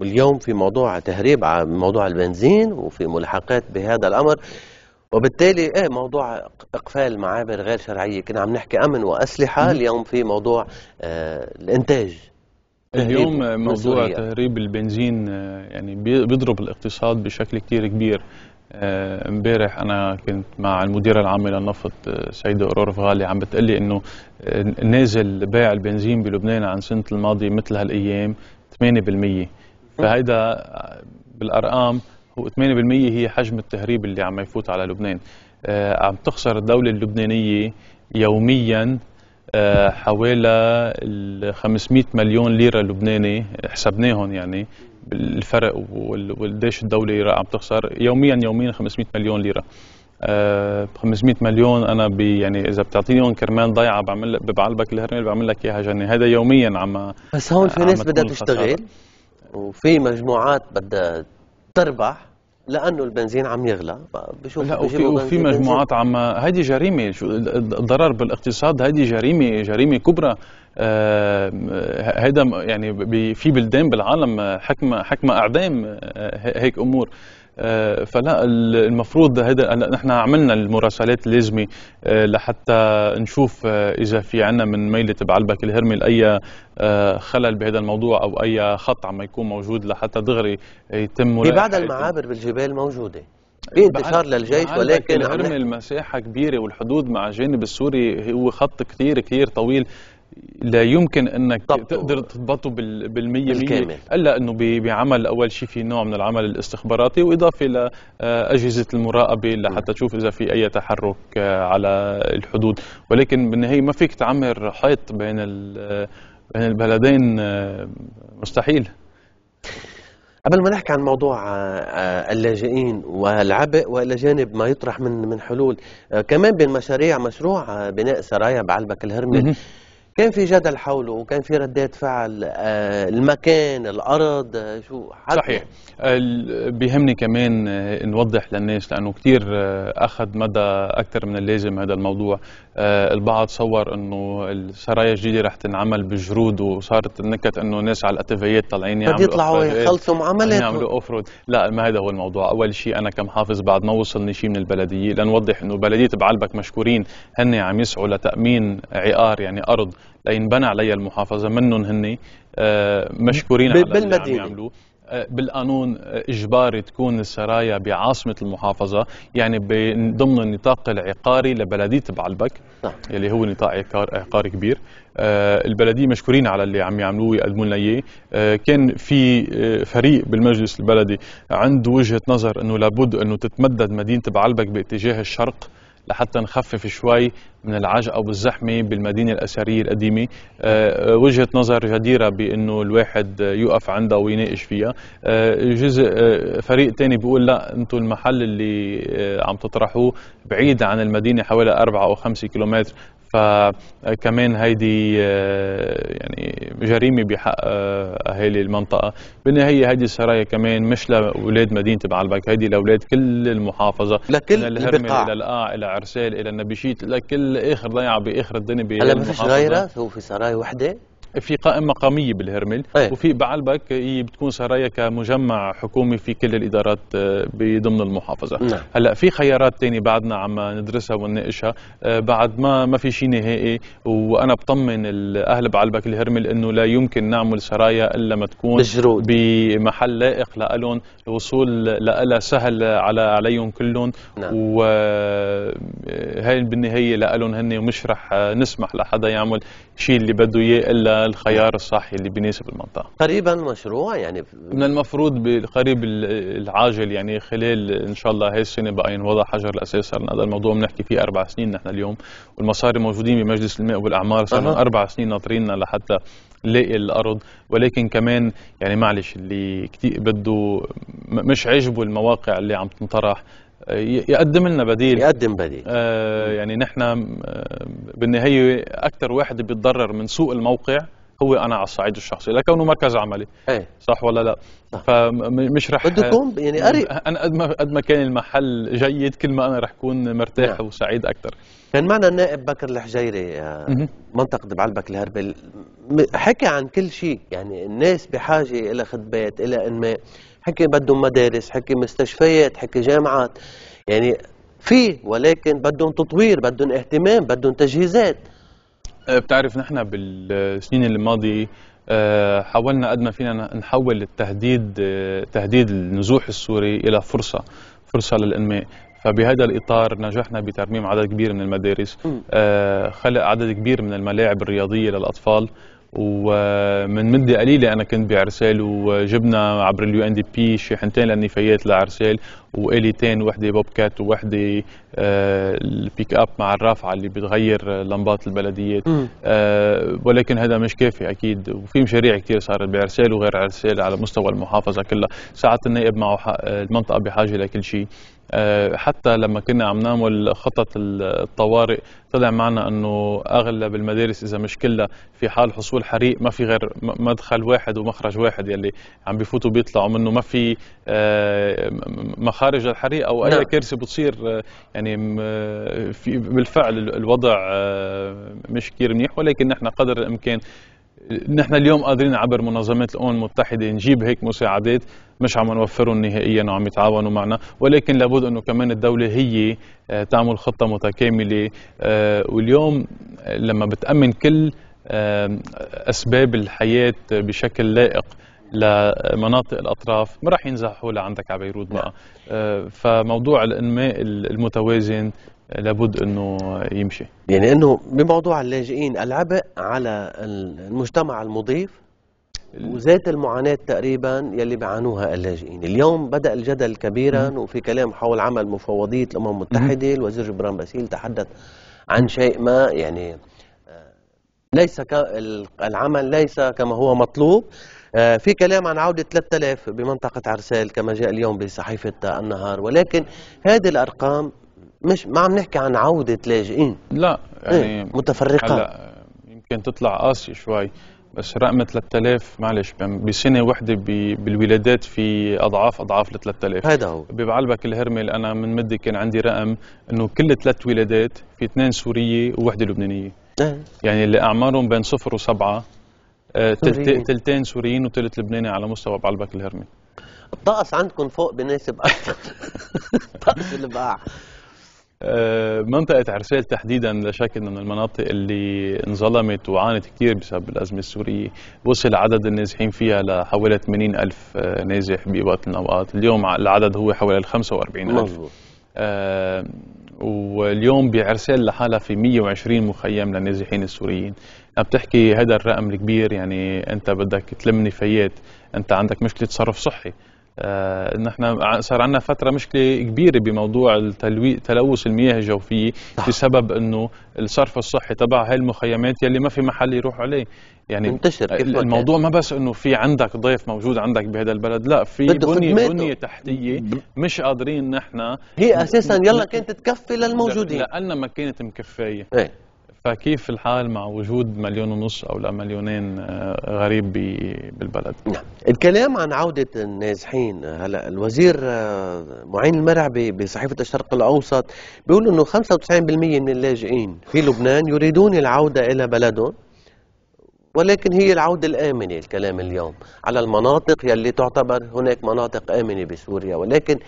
واليوم في موضوع تهريب موضوع البنزين وفي ملحقات بهذا الأمر وبالتالي ايه موضوع اقفال معابر غير شرعيه كنا عم نحكي امن واسلحه اليوم في موضوع آه الانتاج إيه، اليوم موضوع تهريب البنزين آه، يعني بيضرب الاقتصاد بشكل كتير كبير آه، امبارح انا كنت مع المديره العامه للنفط آه، سيده قرورف غالي عم بتقلي انه نازل بيع البنزين بلبنان عن سنه الماضي مثل هالايام 8% فهيدا بالارقام و 8 هي حجم التهريب اللي عم يفوت على لبنان آه، عم تخسر الدولة اللبنانية يوميا آه، حوالي 500 مليون ليرة لبناني حسبناهم يعني الفرق وقديش الدولة عم تخسر يوميا يوميا 500 مليون ليرة 500 آه، مليون انا بي يعني اذا بتعطينيهم كرمال ضيعه بعمل لك بعلبك الهرمل بعمل لك اياها جنه هذا يوميا عم بس هون في ناس بدها تشتغل وفي مجموعات بدها تربح لانه البنزين عم يغلى بشوف لا وفي, وفي مجموعات عم هيدي جريمه شو الضرر بالاقتصاد هيدي جريمه جريمه كبرى آه يعني في بلدان بالعالم حكم حكم اعدام آه، هيك امور آه، فلا المفروض هذا نحن عملنا المراسلات اللازمه آه، لحتى نشوف آه، اذا في عنا من ميله بعلبك الهرمل اي خلل بهذا الموضوع او اي خط عم يكون موجود لحتى دغري يتم ببعض المعابر بالجبال موجوده في انتشار للجيش ولكن الهرمل مساحه كبيره والحدود مع الجانب السوري هو خط كثير كثير طويل لا يمكن انك طبطه. تقدر تضبطه بال بالمية بالكامل الا انه بعمل اول شيء في نوع من العمل الاستخباراتي واضافه لاجهزه آه، المراقبه لحتى تشوف اذا في اي تحرك آه، على الحدود ولكن بالنهايه ما فيك تعمر حيط بين آه، بين البلدين مستحيل قبل ما نحكي عن موضوع اللاجئين والعبء والى جانب ما يطرح من من حلول كمان بين مشاريع مشروع بناء سرايا بعلبك الهرمل كان في جدل حوله وكان في ردات فعل آه، المكان الارض آه، شو صحيح بيهمني كمان آه، نوضح للناس لانه كثير اخذ مدى اكثر من اللازم هذا الموضوع آه، البعض صور انه السرايا الجديده رح تنعمل بجرود وصارت النكت انه ناس على الاتيفيات طالعين يعملوا يطلعوا يخلصوا معاملات إيه، يعملوا اوف رود لا ما هذا هو الموضوع اول شيء انا كمحافظ بعد ما وصلني شيء من البلديه لنوضح انه بلديه بعلبك مشكورين هن عم يسعوا لتامين عقار يعني ارض لينبنى عليها المحافظه منهم هن آه، مشكورين على اللي عم يعملوه بالقانون اجباري تكون السرايا بعاصمه المحافظه يعني ضمن النطاق العقاري لبلديه بعلبك نعم. اللي هو نطاق عقاري كبير آه، البلديه مشكورين على اللي عم يعملوه ويقدموا لنا اياه آه، كان في آه، فريق بالمجلس البلدي عنده وجهه نظر انه لابد انه تتمدد مدينه بعلبك باتجاه الشرق لحتى نخفف شوي من العجقه والزحمه بالمدينه الاثريه القديمه آه، آه، وجهه نظر جديره بانه الواحد يقف عندها ويناقش فيها آه، جزء فريق تاني بيقول لا انتم المحل اللي عم تطرحوه بعيد عن المدينه حوالي 4 او 5 كيلومتر فكمان آه، هيدي آه، يعني جريمه بحق آه، اهالي المنطقه بالنهايه هيدي السرايا كمان مش لاولاد مدينه بعلبك هيدي لاولاد كل المحافظه لكل البقاع الى القاع الى عرسال الى النبيشيت لكل اخر ضيعه باخر الدنيا هلا ما فيش غيرها هو في سرايا وحده في قائمه مقاميه بالهرمل أيه. وفي بعلبك بتكون سرايا كمجمع حكومي في كل الادارات آه، بضمن المحافظه نعم. هلا في خيارات تانية بعدنا عم ندرسها ونناقشها آه، بعد ما ما في شيء نهائي وانا بطمن اهل بعلبك الهرمل انه لا يمكن نعمل سرايا الا ما تكون بجرود. بمحل لائق لهم الوصول لها سهل على عليهم كلهم نعم. وهي آه، بالنهايه لهم هن ومش رح نسمح لحدا يعمل شيء اللي بده اياه الا الخيار الصحي اللي بيناسب المنطقه قريبا مشروع يعني من المفروض بالقريب العاجل يعني خلال ان شاء الله هاي السنه بقى ينوضع حجر الاساس صار هذا الموضوع بنحكي فيه اربع سنين نحن اليوم والمصاري موجودين بمجلس الماء والاعمار صار أه. اربع سنين ناطريننا لحتى نلاقي الارض ولكن كمان يعني معلش اللي كتير بده مش عجبه المواقع اللي عم تنطرح يقدم لنا بديل يقدم بديل آه يعني نحن آه، بالنهايه اكثر واحد بيتضرر من سوء الموقع هو انا على الصعيد الشخصي لكونه مركز عملي ايه. صح ولا لا صح. فمش رح يكون يعني قريب انا قد ما قد ما كان المحل جيد كل ما انا رح كون مرتاح نعم. وسعيد اكثر كان معنا النائب بكر الحجيري آه، منطقه بعلبك الهربل حكى عن كل شيء يعني الناس بحاجه الى خدمات الى انماء حكي بدهم مدارس حكي مستشفيات حكي جامعات يعني في ولكن بدهم تطوير بدهم اهتمام بدهم تجهيزات أه، بتعرف نحن بالسنين الماضيه أه، حاولنا قد ما فينا نحول التهديد أه، تهديد النزوح السوري الى فرصه فرصه للانماء فبهذا الاطار نجحنا بترميم عدد كبير من المدارس خلق عدد كبير من الملاعب الرياضيه للاطفال ومن مده قليله انا كنت بعرسال وجبنا عبر اليو ان دي بي شاحنتين للنفايات لعرسال واليتين وحده بوب كات ووحده آه، البيك اب مع الرافعه اللي بتغير لمبات البلديات آه، ولكن هذا مش كافي اكيد وفي مشاريع كثير صارت بعرسال وغير عرسال على مستوى المحافظه كلها ساعه النائب معه المنطقه بحاجه لكل شيء آه، حتى لما كنا عم نعمل خطط الطوارئ طلع معنا انه اغلب المدارس اذا مش كلها في حال حصول حريق ما في غير مدخل واحد ومخرج واحد يلي عم بيفوتوا بيطلعوا منه ما في آه، مخارج الحريق او اي نعم. كارثه بتصير آه، يعني في بالفعل الوضع مش كثير منيح ولكن نحن قدر الامكان نحن اليوم قادرين عبر منظمات الامم المتحده نجيب هيك مساعدات مش عم نوفرهم نهائيا وعم يتعاونوا معنا ولكن لابد انه كمان الدوله هي آه، تعمل خطه متكامله آه، واليوم آه، لما بتامن كل اسباب الحياه بشكل لائق لمناطق الاطراف ما راح ينزحوا لعندك على بيروت بقى فموضوع الانماء المتوازن لابد انه يمشي يعني انه بموضوع اللاجئين العبء على المجتمع المضيف وذات المعاناة تقريبا يلي بيعانوها اللاجئين اليوم بدأ الجدل كبيرا وفي كلام حول عمل مفوضية الأمم المتحدة الوزير جبران باسيل تحدث عن شيء ما يعني آه، ليس العمل ليس كما هو مطلوب آه، في كلام عن عودة 3000 بمنطقة عرسال كما جاء اليوم بصحيفة النهار ولكن هذه الأرقام مش ما عم نحكي عن عوده لاجئين لا إيه، يعني إيه؟ متفرقه هلا يمكن تطلع قاسية شوي بس رقم 3000 معلش بسنه وحده بالولادات في اضعاف اضعاف ال 3000 هذا هو ببعلبك الهرمل انا من مده كان عندي رقم انه كل ثلاث ولادات في اثنين سوريه ووحده لبنانيه إيه؟ يعني اللي اعمارهم بين صفر وسبعه ثلثين آه، سوريين وثلث لبناني على مستوى بعلبك الهرمي الطقس عندكم فوق بناسب اكثر (laughs) طقس البقاع آه، منطقة عرسال تحديدا لا شك انه من المناطق اللي انظلمت وعانت كثير بسبب الأزمة السورية وصل عدد النازحين فيها لحوالي 80 ألف آه، نازح بوقت من الأوقات اليوم العدد هو حوالي 45 ألف آه، واليوم بعرسال لحالها في 120 مخيم للنازحين السوريين عم تحكي هذا الرقم الكبير يعني انت بدك تلم نفايات انت عندك مشكله تصرف صحي آه، ان احنا صار عندنا فتره مشكله كبيره بموضوع التلوي... تلوث المياه الجوفيه صح. بسبب انه الصرف الصحي تبع هاي المخيمات يلي ما في محل يروح عليه يعني كيف الموضوع يعني؟ ما بس انه في عندك ضيف موجود عندك بهذا البلد لا في بنيه بنيه تحتيه مش قادرين نحن هي اساسا يلا كانت تكفي للموجودين لانها ما كانت مكفايه ايه فكيف الحال مع وجود مليون ونص او لا مليونين آه، غريب بالبلد؟ نعم، الكلام عن عوده النازحين هلا الوزير آه، معين المرعبي بصحيفه الشرق الاوسط بيقول انه 95% من اللاجئين في لبنان يريدون العوده الى بلدهم ولكن هي العودة الآمنة الكلام اليوم على المناطق يلي تعتبر هناك مناطق آمنة بسوريا ولكن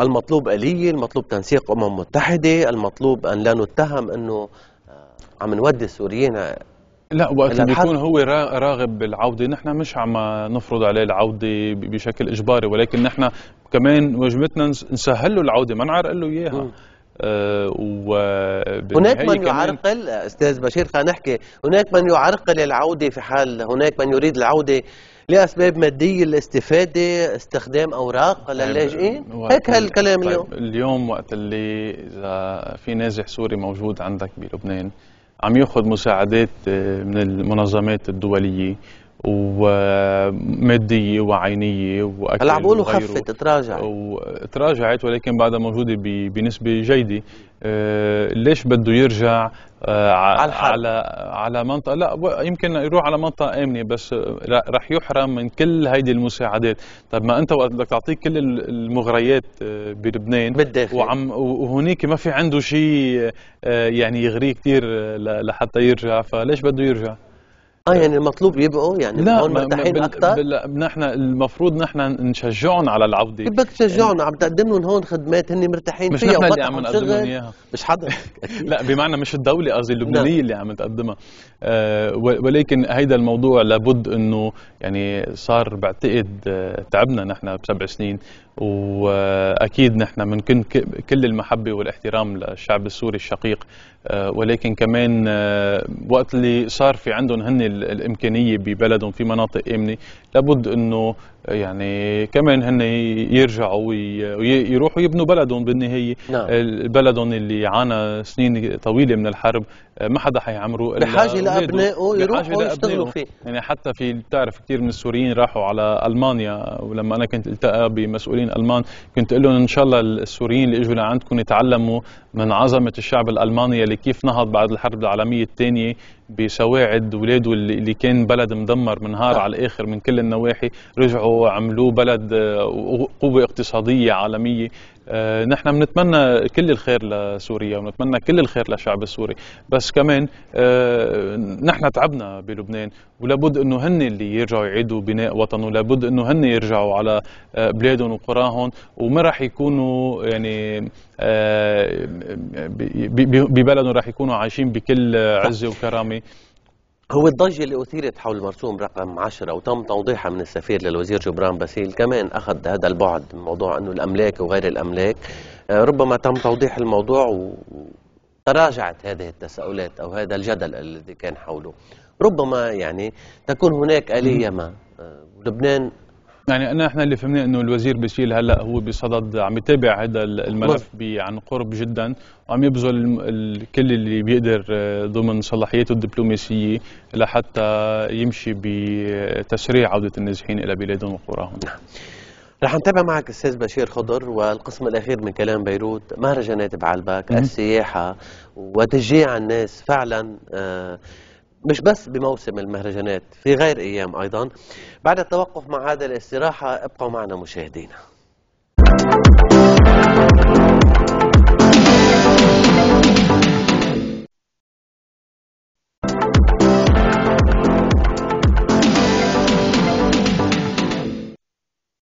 المطلوب آلية المطلوب تنسيق أمم متحدة المطلوب أن لا نتهم أنه عم نودي السوريين لا وقت اللي بيكون هو راغب بالعوده نحن مش عم نفرض عليه العوده بشكل اجباري ولكن نحن كمان واجبتنا نسهل له العوده ما نعرقل له اياها آه هناك من يعرقل استاذ بشير خلينا نحكي هناك من يعرقل العوده في حال هناك من يريد العوده لاسباب ماديه الاستفاده استخدام اوراق للاجئين نعم. إيه؟ هيك هالكلام اليوم طيب، اليوم وقت اللي اذا في نازح سوري موجود عندك بلبنان عم ياخذ مساعدات آه، من المنظمات الدوليه وماديه وعينيه واكل هلا بقولوا خفت تراجعت وتراجعت ولكن بعدها موجوده بنسبه جيده آه، ليش بده يرجع آه، على على على منطقه لا يمكن يروح على منطقه امنه بس رح يحرم من كل هيدي المساعدات طب ما انت وقت بدك تعطيه كل المغريات آه، بلبنان بالداخل وعم وهنيك ما في عنده شيء آه، يعني يغريه كثير لحتى يرجع فليش بده يرجع اه يعني المطلوب يبقوا يعني لا هون مرتاحين اكثر لا نحن المفروض نحن نشجعهم على العوده كيف بدك تشجعهم عم تقدم لهم هون خدمات هن مرتاحين مش فيها مش نحن اللي عم نقدم لهم اياها مش حضرتك (laughs) لا بمعنى مش الدوله قصدي اللبنانيه نعم. اللي عم تقدمها آه ولكن هيدا الموضوع لابد انه يعني صار بعتقد آه، تعبنا نحن بسبع سنين واكيد نحن بنكن كل المحبه والاحترام للشعب السوري الشقيق آه، ولكن كمان آه، وقت اللي صار في عندهم هن الامكانيه ببلدهم في مناطق امنه لابد انه آه، يعني كمان هن يرجعوا ويروحوا يبنوا بلدهم بالنهايه نعم. بلدهم اللي عانى سنين طويله من الحرب ما حدا الا بحاجه لابنائه يروحوا يشتغلوا فيه يعني حتى في بتعرف كثير من السوريين راحوا على المانيا ولما انا كنت التقى بمسؤولين السوريين الالمان كنت اقول لهم ان شاء الله السوريين اللي اجوا لعندكم يتعلموا من عظمه الشعب الالماني اللي كيف نهض بعد الحرب العالميه الثانيه بسواعد ولاده اللي كان بلد مدمر منهار على الاخر من كل النواحي رجعوا عملوه بلد آه، قوه اقتصاديه عالميه آه، نحن بنتمنى كل الخير لسوريا ونتمنى كل الخير للشعب السوري بس كمان آه، نحن تعبنا بلبنان ولابد انه هن اللي يرجعوا يعيدوا بناء وطن ولابد انه هن يرجعوا على آه، بلادهم وقراهم وما راح يكونوا يعني ببلدهم راح يكونوا عايشين بكل عزه وكرامه هو الضجة اللي أثيرت حول المرسوم رقم 10 وتم توضيحها من السفير للوزير جبران باسيل كمان أخذ هذا البعد من موضوع أنه الأملاك وغير الأملاك آه، ربما تم توضيح الموضوع وتراجعت هذه التساؤلات أو هذا الجدل الذي كان حوله ربما يعني تكون هناك آلية ما آه، لبنان يعني انا احنا اللي فهمناه انه الوزير بشيل هلا هو بصدد عم يتابع هذا الملف عن قرب جدا وعم يبذل كل اللي بيقدر آه، ضمن صلاحياته الدبلوماسيه لحتى يمشي بتسريع عوده النازحين الى بلادهم وقراهم. نعم. رح نتابع معك استاذ بشير خضر والقسم الاخير من كلام بيروت مهرجانات بعلبك السياحه وتشجيع الناس فعلا آه مش بس بموسم المهرجانات في غير أيام أيضا بعد التوقف مع هذا الاستراحة ابقوا معنا مشاهدينا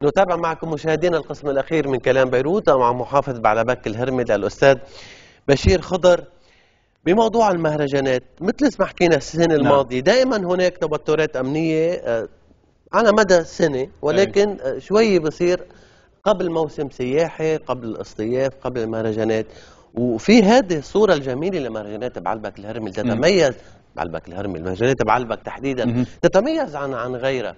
نتابع معكم مشاهدينا القسم الأخير من كلام بيروت مع محافظ بعلبك الهرمي الأستاذ بشير خضر بموضوع المهرجانات مثل ما حكينا السنه نعم. الماضيه دائما هناك توترات امنيه آه، على مدى السنه ولكن آه، شوي بصير قبل موسم سياحي قبل الاصطياف قبل المهرجانات وفي هذه الصوره الجميله لمهرجانات بعلبك الهرمي تتميز بعلبك الهرمي المهرجانات بعلبك تحديدا تتميز عن عن غيرها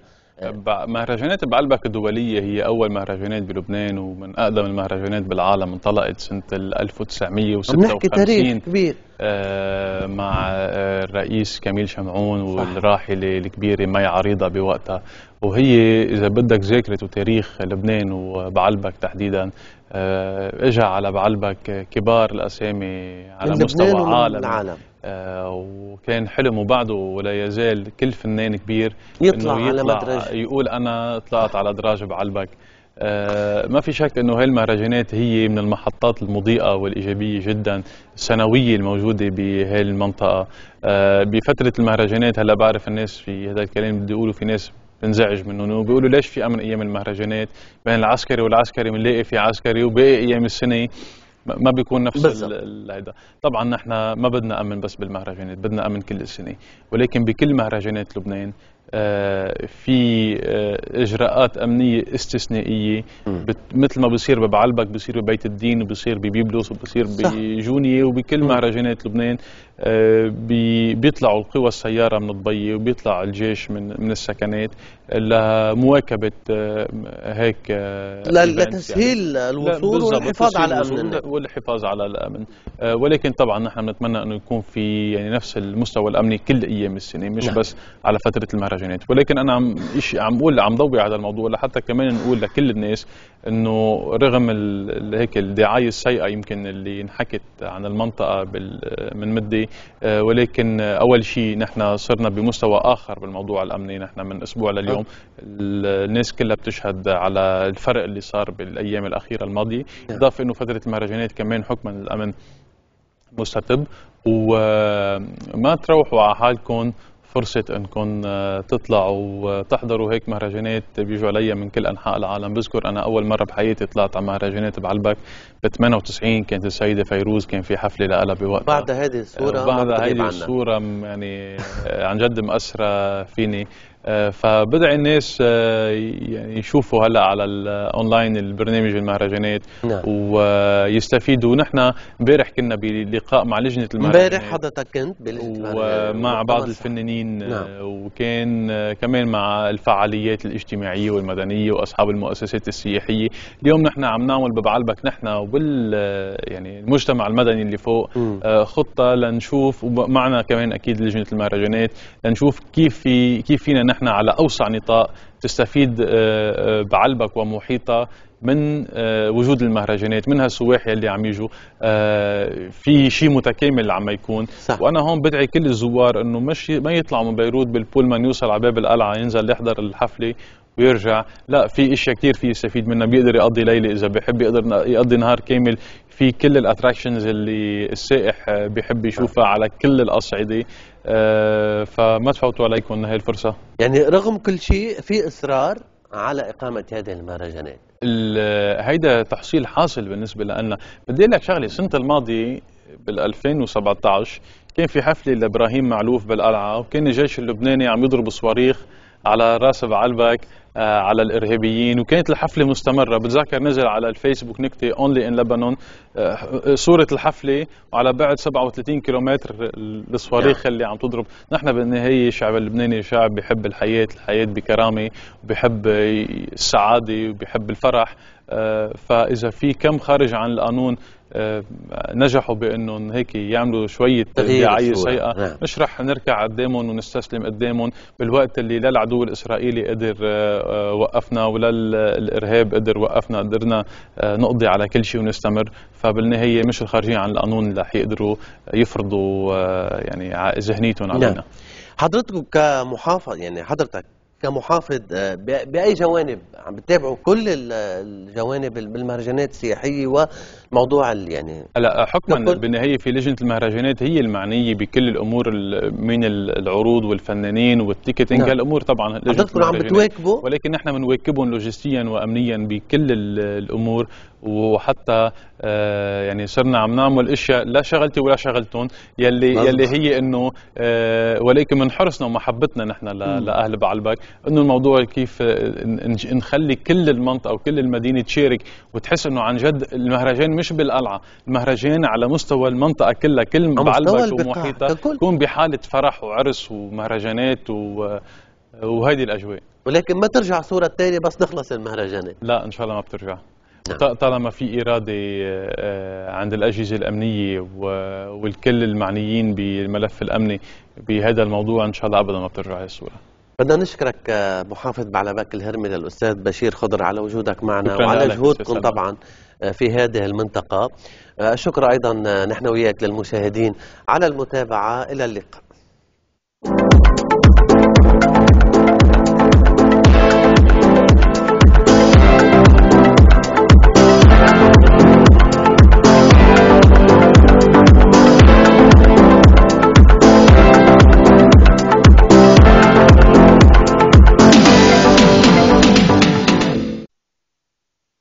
مهرجانات بعلبك الدولية هي أول مهرجانات بلبنان ومن أقدم المهرجانات بالعالم انطلقت سنة 1956 نحكي تاريخ كبير آه، مع آه، الرئيس كميل شمعون والراحلة الكبيرة مي عريضة بوقتها وهي إذا بدك ذاكرة وتاريخ لبنان وبعلبك تحديدا آه، اجى على بعلبك كبار الأسامي على مستوى العالم آه، وكان حلم وبعده ولا يزال كل فنان كبير يطلع, إنه يطلع على مدرج يقول انا طلعت على دراج بعلبك آه، ما في شك انه المهرجانات هي من المحطات المضيئه والايجابيه جدا السنويه الموجوده بهاي المنطقه آه، بفتره المهرجانات هلا بعرف الناس في هذا الكلام بدي اقوله في ناس بنزعج منه انه بيقولوا ليش في امن ايام المهرجانات بين العسكري والعسكري بنلاقي في عسكري وباقي ايام السنه ما بيكون نفس هيدا طبعا نحن ما بدنا امن بس بالمهرجانات بدنا امن كل السنه ولكن بكل مهرجانات لبنان آه، في آه، اجراءات امنيه استثنائيه مثل ما بصير ببعلبك بصير ببيت الدين وبصير ببيبلوس وبصير بجونيه وبكل مهرجانات لبنان بيطلعوا القوى السيارة من الضي وبيطلع الجيش من من السكنات لمواكبة آه، هيك آه، يعني. لتسهيل الوصول والحفاظ على الأمن والحفاظ آه، على الأمن ولكن طبعا نحن بنتمنى أنه يكون في يعني نفس المستوى الأمني كل أيام السنة مش لا. نعم. بس على فترة المهرجانات ولكن أنا عم عم بقول عم ضوي على الموضوع لحتى كمان نقول لكل الناس انه رغم هيك الدعايه السيئه يمكن اللي انحكت عن المنطقه من مدي آه، ولكن أول شيء نحن صرنا بمستوى آخر بالموضوع الأمني نحن من أسبوع لليوم الناس كلها بتشهد على الفرق اللي صار بالأيام الأخيرة الماضية إضافة أنه فترة المهرجانات كمان حكما الأمن مستتب وما تروحوا على حالكم فرصة انكم آه، تطلعوا وتحضروا هيك مهرجانات بيجوا علي من كل انحاء العالم بذكر انا اول مرة بحياتي طلعت على مهرجانات بعلبك ب 98 كانت السيدة فيروز كان في حفلة لها بوقتها بعد هذه الصورة بعد هذه الصورة يعني آه، عن جد مأثرة فيني آه، فبدع الناس آه، يعني يشوفوا هلا على الاونلاين البرنامج المهرجانات نعم. ويستفيدوا ونحن امبارح كنا بلقاء مع لجنه المهرجانات امبارح حضرتك كنت بلجنه المهرجانات ومع بعض الفنانين آه، نعم. وكان كمان مع الفعاليات الاجتماعيه والمدنيه واصحاب المؤسسات السياحيه اليوم نحن عم نعمل ببعلبك نحن وبال يعني المجتمع المدني اللي فوق م. خطه لنشوف ومعنا كمان اكيد لجنه المهرجانات لنشوف كيف في كيف فينا نحن على أوسع نطاق تستفيد آه، آه، بعلبك ومحيطها من آه، وجود المهرجانات من هالسواح اللي عم يجوا في شيء متكامل عم يكون صح. وانا هون بدعي كل الزوار انه مش ما يطلعوا من بيروت بالبولمان يوصل على باب القلعه ينزل يحضر الحفله ويرجع لا في اشياء كثير في يستفيد منها بيقدر يقضي ليله اذا بحب يقدر يقضي نهار كامل في كل الاتراكشنز اللي السائح بحب يشوفها على كل الاصعده آه، فما تفوتوا عليكم هاي الفرصه يعني رغم كل شيء في اصرار على اقامه هذه المهرجانات هيدا تحصيل حاصل بالنسبه لنا بدي لك شغله السنه الماضيه بال 2017 كان في حفله لابراهيم معلوف بالقلعه وكان الجيش اللبناني عم يضرب صواريخ على راس بعلبك آه، على الارهابيين وكانت الحفله مستمره بتذكر نزل على الفيسبوك نكته اونلي ان لبنان صوره الحفله وعلى بعد 37 كيلومتر الصواريخ نعم. اللي عم تضرب نحن بالنهايه الشعب اللبناني شعب بحب الحياه الحياه بكرامه بحب السعاده وبحب الفرح آه، فاذا في كم خارج عن القانون آه، نجحوا بانهم هيك يعملوا شويه تغيير سيئه نعم. مش رح نركع قدامهم ونستسلم قدامهم بالوقت اللي لا العدو الاسرائيلي قدر آه، آه، وقفنا ولا الارهاب قدر وقفنا قدرنا نقضي على كل شيء ونستمر فبالنهايه مش الخارجين عن القانون اللي رح يقدروا يفرضوا يعني ذهنيتهم علينا نعم. حضرتك كمحافظ يعني حضرتك كمحافظ باي جوانب عم بتتابعوا كل الجوانب بالمهرجانات السياحيه و موضوع يعني هلا حكما بالنهايه في لجنه المهرجانات هي المعنيه بكل الامور من العروض والفنانين والتيكتنج نعم. هالامور طبعا لجنه عم بتواكبوا ولكن نحن بنواكبهم لوجستيا وامنيا بكل الامور وحتى آه، يعني صرنا عم نعمل اشياء لا شغلتي ولا شغلتهم يلي مزبط. يلي هي انه آه، ولكن من حرصنا ومحبتنا نحن لاهل بعلبك انه الموضوع كيف آه، نخلي كل المنطقه وكل المدينه تشارك وتحس انه عن جد المهرجان مش بالقلعه المهرجان على مستوى المنطقه كلها كل بعلبك ومحيطها يكون بحاله فرح وعرس ومهرجانات و... وهيدي الاجواء ولكن ما ترجع صوره تانية بس نخلص المهرجانات لا ان شاء الله ما بترجع نعم. طالما في إرادة آه، عند الأجهزة الأمنية والكل المعنيين بالملف الأمني بهذا الموضوع إن شاء الله أبدا ما بترجع هذه الصورة بدنا نشكرك آه، محافظ بعلبك الهرمي للأستاذ بشير خضر على وجودك معنا وعلى جهودكم طبعا في هذه المنطقة الشكر أيضا نحن وياك للمشاهدين على المتابعة إلى اللقاء